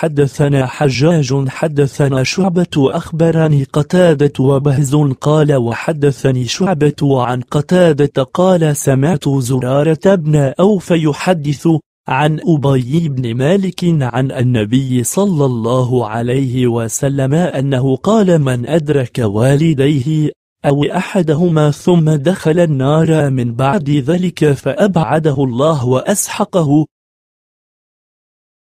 حدثنا حجاج حدثنا شعبة أخبرني قتادة وبهز قال وحدثني شعبة عن قتادة قال سمعت زرارة بن أوف يحدث عن أبي بن مالك عن النبي صلى الله عليه وسلم أنه قال من أدرك والديه أو أحدهما ثم دخل النار من بعد ذلك فأبعده الله وأسحقه